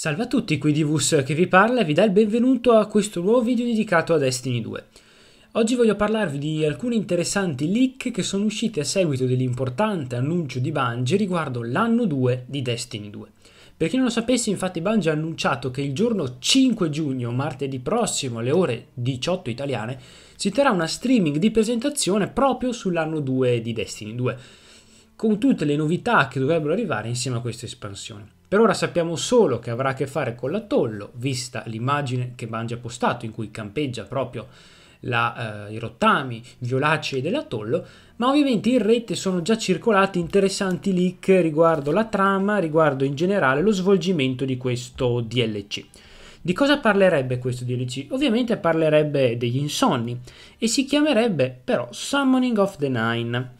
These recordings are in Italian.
Salve a tutti, qui Divus che vi parla e vi dà il benvenuto a questo nuovo video dedicato a Destiny 2. Oggi voglio parlarvi di alcuni interessanti leak che sono usciti a seguito dell'importante annuncio di Bungie riguardo l'anno 2 di Destiny 2. Per chi non lo sapesse, infatti Bungie ha annunciato che il giorno 5 giugno, martedì prossimo, alle ore 18 italiane, si terrà una streaming di presentazione proprio sull'anno 2 di Destiny 2 con tutte le novità che dovrebbero arrivare insieme a questa espansione. Per ora sappiamo solo che avrà a che fare con l'atollo, vista l'immagine che Bungie ha postato in cui campeggia proprio la, eh, i rottami violacei dell'atollo, ma ovviamente in rete sono già circolati interessanti leak riguardo la trama, riguardo in generale lo svolgimento di questo DLC. Di cosa parlerebbe questo DLC? Ovviamente parlerebbe degli insonni e si chiamerebbe però Summoning of the Nine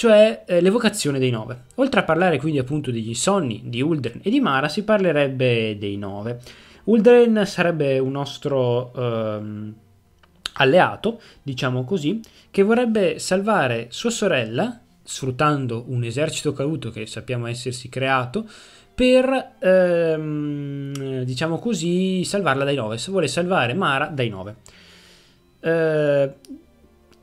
cioè eh, l'evocazione dei nove. Oltre a parlare quindi appunto degli insonni, di Uldren e di Mara, si parlerebbe dei nove. Uldren sarebbe un nostro ehm, alleato, diciamo così, che vorrebbe salvare sua sorella, sfruttando un esercito caduto che sappiamo essersi creato, per, ehm, diciamo così, salvarla dai nove. vuole salvare Mara dai nove. Eh,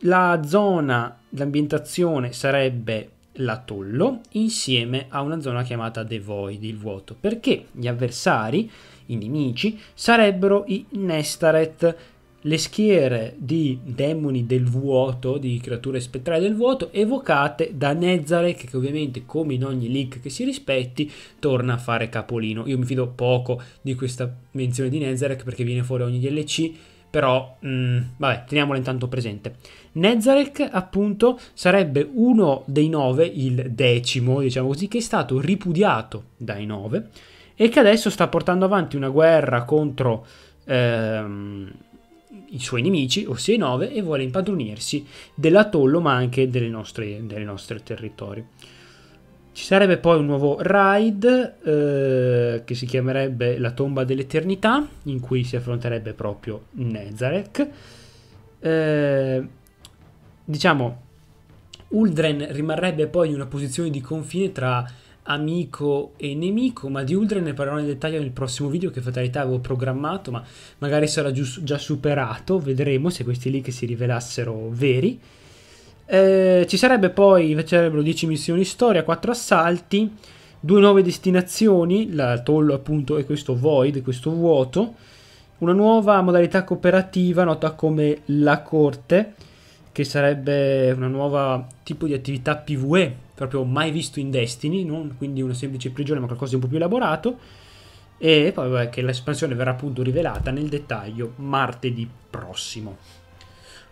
la zona d'ambientazione sarebbe l'atollo insieme a una zona chiamata The Void, il vuoto, perché gli avversari, i nemici, sarebbero i Nestaret, le schiere di demoni del vuoto, di creature spettrali del vuoto, evocate da Nezarek, che ovviamente, come in ogni leak che si rispetti, torna a fare capolino. Io mi fido poco di questa menzione di Nezarek perché viene fuori ogni DLC però mh, mm, vabbè, teniamolo intanto presente. Nezarek, appunto, sarebbe uno dei nove, il decimo, diciamo così, che è stato ripudiato dai nove e che adesso sta portando avanti una guerra contro ehm, i suoi nemici, ossia i nove, e vuole impadronirsi dell'atollo ma anche delle nostre, delle nostre territori. Ci sarebbe poi un nuovo raid eh, che si chiamerebbe La tomba dell'eternità, in cui si affronterebbe proprio Nezarek. Eh, diciamo, Uldren rimarrebbe poi in una posizione di confine tra amico e nemico, ma di Uldren ne parlerò nel dettaglio nel prossimo video che fatalità avevo programmato, ma magari sarà già superato, vedremo se questi lì si rivelassero veri. Eh, ci sarebbe poi, sarebbero 10 missioni storia, 4 assalti, 2 nuove destinazioni, la Toll appunto e questo Void, questo vuoto, una nuova modalità cooperativa nota come la Corte, che sarebbe una nuova tipo di attività PvE, proprio mai visto in Destiny, non quindi una semplice prigione ma qualcosa di un po' più elaborato, e poi vabbè, che l'espansione verrà appunto rivelata nel dettaglio martedì prossimo.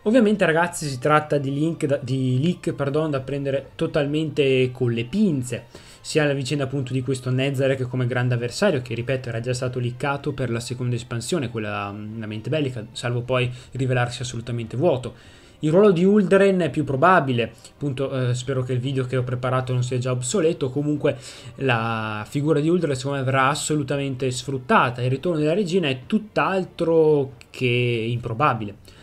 Ovviamente ragazzi si tratta di, link, di leak perdone, da prendere totalmente con le pinze, sia la vicenda appunto di questo Nezarek come grande avversario che ripeto era già stato leakato per la seconda espansione, quella la mente bellica, salvo poi rivelarsi assolutamente vuoto. Il ruolo di Uldren è più probabile, appunto eh, spero che il video che ho preparato non sia già obsoleto, comunque la figura di Uldren secondo me verrà assolutamente sfruttata, il ritorno della regina è tutt'altro che improbabile.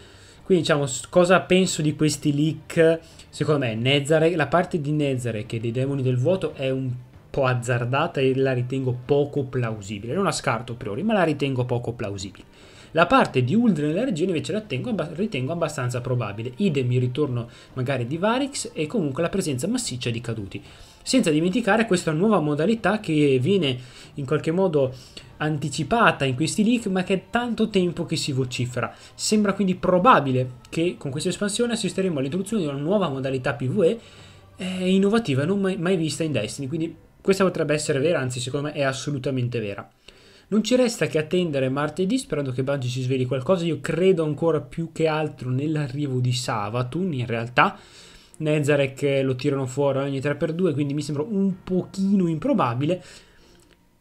Quindi diciamo, cosa penso di questi leak? Secondo me Nezare, la parte di Nezare che dei demoni del vuoto è un po' azzardata e la ritengo poco plausibile. Non la scarto a priori, ma la ritengo poco plausibile. La parte di Uldren nella regione invece la ritengo abbastanza probabile. Idem il ritorno magari di Varix e comunque la presenza massiccia di caduti. Senza dimenticare questa nuova modalità che viene in qualche modo anticipata in questi leak, ma che è tanto tempo che si vocifera. Sembra quindi probabile che con questa espansione assisteremo all'introduzione di una nuova modalità PvE eh, innovativa, non mai, mai vista in Destiny, quindi questa potrebbe essere vera, anzi secondo me è assolutamente vera. Non ci resta che attendere martedì sperando che Bungie si svegli qualcosa. Io credo ancora più che altro nell'arrivo di Savatun in realtà. Nezarek lo tirano fuori ogni 3x2, quindi mi sembra un pochino improbabile.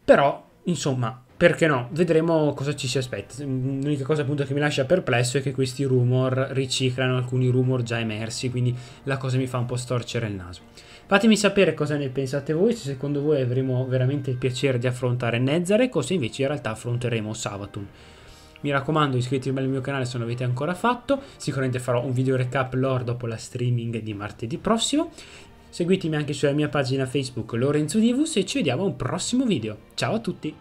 Però, insomma, perché no? Vedremo cosa ci si aspetta. Mm, l'unica cosa appunto che mi lascia perplesso è che questi rumor riciclano alcuni rumor già emersi, quindi la cosa mi fa un po' storcere il naso. Fatemi sapere cosa ne pensate voi, se secondo voi avremo veramente il piacere di affrontare Nezarek o se invece in realtà affronteremo Savatun. Mi raccomando iscrivetevi al mio canale se non l'avete ancora fatto, sicuramente farò un video recap lore dopo la streaming di martedì prossimo. Seguitemi anche sulla mia pagina Facebook Lorenzo Divus e ci vediamo a un prossimo video. Ciao a tutti!